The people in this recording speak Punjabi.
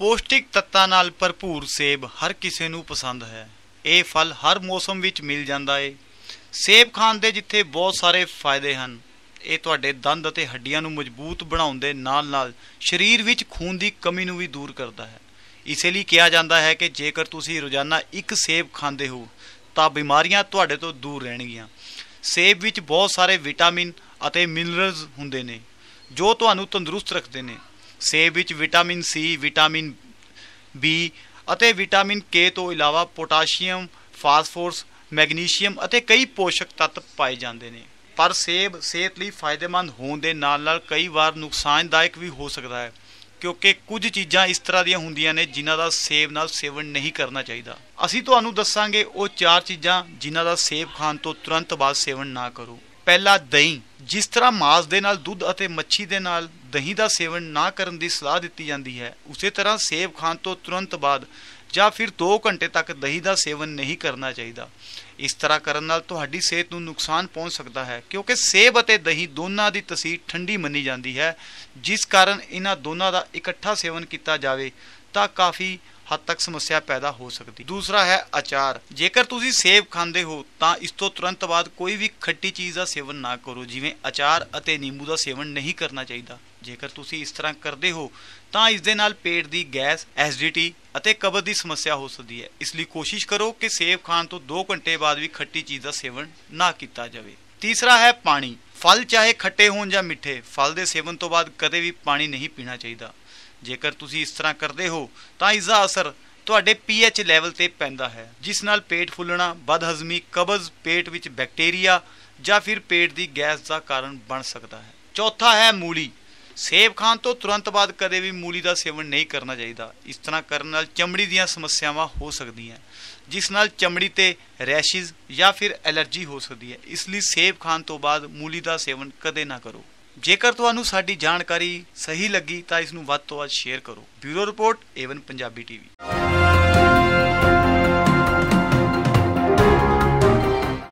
ਪੌਸ਼ਟਿਕ ਤੱਤਾਂ ਨਾਲ ਭਰਪੂਰ ਸੇਬ ਹਰ ਕਿਸੇ ਨੂੰ ਪਸੰਦ ਹੈ ਇਹ ਫਲ ਹਰ ਮੌਸਮ ਵਿੱਚ ਮਿਲ ਜਾਂਦਾ ਏ ਸੇਬ ਖਾਣ ਦੇ ਜਿੱਥੇ ਬਹੁਤ ਸਾਰੇ ਫਾਇਦੇ ਹਨ ਇਹ ਤੁਹਾਡੇ ਦੰਦ ਅਤੇ ਹੱਡੀਆਂ ਨੂੰ ਮਜ਼ਬੂਤ ਬਣਾਉਣ ਦੇ ਨਾਲ-ਨਾਲ ਸਰੀਰ ਵਿੱਚ ਖੂਨ ਦੀ ਕਮੀ ਨੂੰ ਵੀ ਦੂਰ ਕਰਦਾ ਹੈ ਇਸੇ ਲਈ ਕਿਹਾ ਜਾਂਦਾ ਹੈ ਕਿ ਜੇਕਰ ਤੁਸੀਂ ਰੋਜ਼ਾਨਾ ਇੱਕ ਸੇਬ ਖਾਂਦੇ ਹੋ ਤਾਂ ਬਿਮਾਰੀਆਂ ਤੁਹਾਡੇ ਤੋਂ ਦੂਰ ਰਹਿਣਗੀਆਂ ਸੇਬ ਵਿੱਚ ਬਹੁਤ ਸਾਰੇ ਵਿਟਾਮਿਨ ਅਤੇ ਮਿਨਰਲਸ ਹੁੰਦੇ ਨੇ ਜੋ ਤੁਹਾਨੂੰ ਤੰਦਰੁਸਤ ਰੱਖਦੇ ਨੇ ਸੇਬ ਵਿੱਚ ਵਿਟਾਮਿਨ ਸੀ ਵਿਟਾਮਿਨ ਬੀ ਅਤੇ ਵਿਟਾਮਿਨ ਕੇ ਤੋਂ ਇਲਾਵਾ ਪੋਟਾਸ਼ੀਅਮ ਫਾਸਫੋਰਸ ਮੈਗਨੀਸ਼ੀਅਮ ਅਤੇ ਕਈ ਪੋਸ਼ਕ ਤੱਤ ਪਾਏ ਜਾਂਦੇ ਨੇ ਪਰ ਸੇਬ ਸਿਹਤ ਲਈ ਫਾਇਦੇਮੰਦ ਹੋਣ ਦੇ ਨਾਲ-ਨਾਲ ਕਈ ਵਾਰ ਨੁਕਸਾਨਦਾਇਕ ਵੀ ਹੋ ਸਕਦਾ ਹੈ ਕਿਉਂਕਿ ਕੁਝ ਚੀਜ਼ਾਂ ਇਸ ਤਰ੍ਹਾਂ ਦੀਆਂ ਹੁੰਦੀਆਂ ਨੇ ਜਿਨ੍ਹਾਂ ਦਾ ਸੇਬ ਨਾਲ ਸੇਵਨ ਨਹੀਂ ਕਰਨਾ ਚਾਹੀਦਾ ਅਸੀਂ ਤੁਹਾਨੂੰ ਦੱਸਾਂਗੇ ਉਹ ਚਾਰ ਚੀਜ਼ਾਂ ਜਿਨ੍ਹਾਂ ਦਾ ਸੇਬ ਖਾਣ ਤੋਂ ਤੁਰੰਤ ਬਾਅਦ ਸੇਵਨ ਨਾ ਕਰੋ ਪਹਿਲਾ ਦਹੀਂ ਜਿਸ ਤਰ੍ਹਾਂ ਮਾਸ ਦੇ ਨਾਲ ਦੁੱਧ ਅਤੇ ਮੱਛੀ ਦੇ ਨਾਲ ਦਹੀਂ ਦਾ ਸੇਵਨ ਨਾ ਕਰਨ ਦੀ ਸਲਾਹ ਦਿੱਤੀ ਜਾਂਦੀ ਹੈ ਉਸੇ ਤਰ੍ਹਾਂ ਸੇਬ ਖਾਣ ਤੋਂ ਤੁਰੰਤ ਬਾਅਦ ਜਾਂ ਫਿਰ 2 ਘੰਟੇ ਤੱਕ ਦਹੀਂ ਦਾ ਸੇਵਨ ਨਹੀਂ ਕਰਨਾ ਚਾਹੀਦਾ ਇਸ ਤਰ੍ਹਾਂ ਕਰਨ ਨਾਲ ਤੁਹਾਡੀ ਸਿਹਤ ਨੂੰ ਨੁਕਸਾਨ ਪਹੁੰਚ ਸਕਦਾ ਹੈ ਕਿਉਂਕਿ ਸੇਬ ਅਤੇ ਦਹੀਂ ਦੋਨਾਂ ਦੀ ਤਸੀਰ ਠੰਡੀ ਮੰਨੀ ਜਾਂਦੀ ਹੈ ਜਿਸ ਕਾਰਨ ਇਹਨਾਂ ਦੋਨਾਂ ਦਾ ਇਕੱਠਾ ਸੇਵਨ ਕੀਤਾ ਜਾਵੇ ਤਾਂ ਕਾਫੀ ਹੱਦ ਤੱਕ ਸਮੱਸਿਆ ਪੈਦਾ ਹੋ ਸਕਦੀ ਦੂਸਰਾ ਹੈ ਅਚਾਰ ਜੇਕਰ ਤੁਸੀਂ ਸੇਬ ਖਾਂਦੇ ਹੋ ਤਾਂ ਇਸ ਤੋਂ ਤੁਰੰਤ ਬਾਅਦ ਕੋਈ ਵੀ ਖੱਟੀ ਚੀਜ਼ ਦਾ ਸੇਵਨ ਨਾ ਕਰੋ ਜਿਵੇਂ ਅਚਾਰ ਅਤੇ ਨਿੰਬੂ ਦਾ ਸੇਵਨ ਨਹੀਂ ਕਰਨਾ ਚਾਹੀਦਾ ਜੇਕਰ ਤੁਸੀਂ ਇਸ ਤਰ੍ਹਾਂ ਕਰਦੇ ਹੋ ਤਾਂ ਇਸ ਦੇ ਨਾਲ ਪੇਟ ਦੀ ਗੈਸ, ਐਸਡੀਟੀ ਅਤੇ ਕਬਜ਼ ਦੀ ਸਮੱਸਿਆ ਹੋ ਸਕਦੀ ਹੈ ਇਸ ਲਈ ਕੋਸ਼ਿਸ਼ ਕਰੋ ਕਿ ਸੇਬ ਖਾਣ ਤੋਂ 2 ਘੰਟੇ ਬਾਅਦ ਵੀ ਖੱਟੀ ਚੀਜ਼ ਦਾ ਸੇਵਨ ਨਾ ਕੀਤਾ ਜਾਵੇ ਤੀਸਰਾ ਹੈ ਪਾਣੀ ਫਲ ਚਾਹੇ ਖੱਟੇ ਹੋਣ ਜਾਂ ਮਿੱਠੇ ਫਲ ਦੇ ਸੇਵਨ ਤੋਂ ਬਾਅਦ ਕਦੇ ਵੀ ਪਾਣੀ ਨਹੀਂ ਪੀਣਾ ਚਾਹੀਦਾ ਜੇਕਰ ਤੁਸੀਂ ਇਸ ਤਰ੍ਹਾਂ ਕਰਦੇ ਹੋ ਤਾਂ ਇਸ ਦਾ ਅਸਰ ਤੁਹਾਡੇ ਪੀਐਚ ਲੈਵਲ ਤੇ ਪੈਂਦਾ ਹੈ ਜਿਸ ਨਾਲ ਪੇਟ ਫੁੱਲਣਾ ਬਦਹਜ਼ਮੀ ਕਬਜ਼ ਪੇਟ ਵਿੱਚ ਬੈਕਟੀਰੀਆ ਜਾਂ ਫਿਰ ਪੇਟ ਦੀ ਗੈਸ ਦਾ ਕਾਰਨ ਬਣ ਸਕਦਾ ਹੈ ਚੌਥਾ ਹੈ ਮੂਲੀ ਸੇਬ ਖਾਣ ਤੋਂ ਤੁਰੰਤ ਬਾਅਦ ਕਦੇ ਵੀ ਮੂਲੀ ਦਾ ਸੇਵਨ ਨਹੀਂ ਕਰਨਾ ਚਾਹੀਦਾ ਇਸ ਤਰ੍ਹਾਂ ਕਰਨ ਨਾਲ ਚਮੜੀ ਦੀਆਂ ਸਮੱਸਿਆਵਾਂ ਹੋ ਸਕਦੀਆਂ ਜਿਸ ਨਾਲ ਚਮੜੀ ਤੇ ਰੈਸ਼ਿਜ਼ ਜਾਂ ਫਿਰ ਅਲਰਜੀ ਹੋ ਸਕਦੀ ਹੈ ਇਸ ਲਈ ਸੇਬ ਖਾਣ ਤੋਂ ਬਾਅਦ ਮੂਲੀ ਦਾ ਸੇਵਨ ਕਦੇ ਨਾ ਕਰੋ ਜੇਕਰ ਤੁਹਾਨੂੰ ਸਾਡੀ ਜਾਣਕਾਰੀ ਸਹੀ ਲੱਗੀ ਤਾਂ ਇਸ ਨੂੰ ਵੱਧ ਤੋਂ ਵੱਧ ਸ਼ੇਅਰ ਕਰੋ bureau report Avon Punjabi TV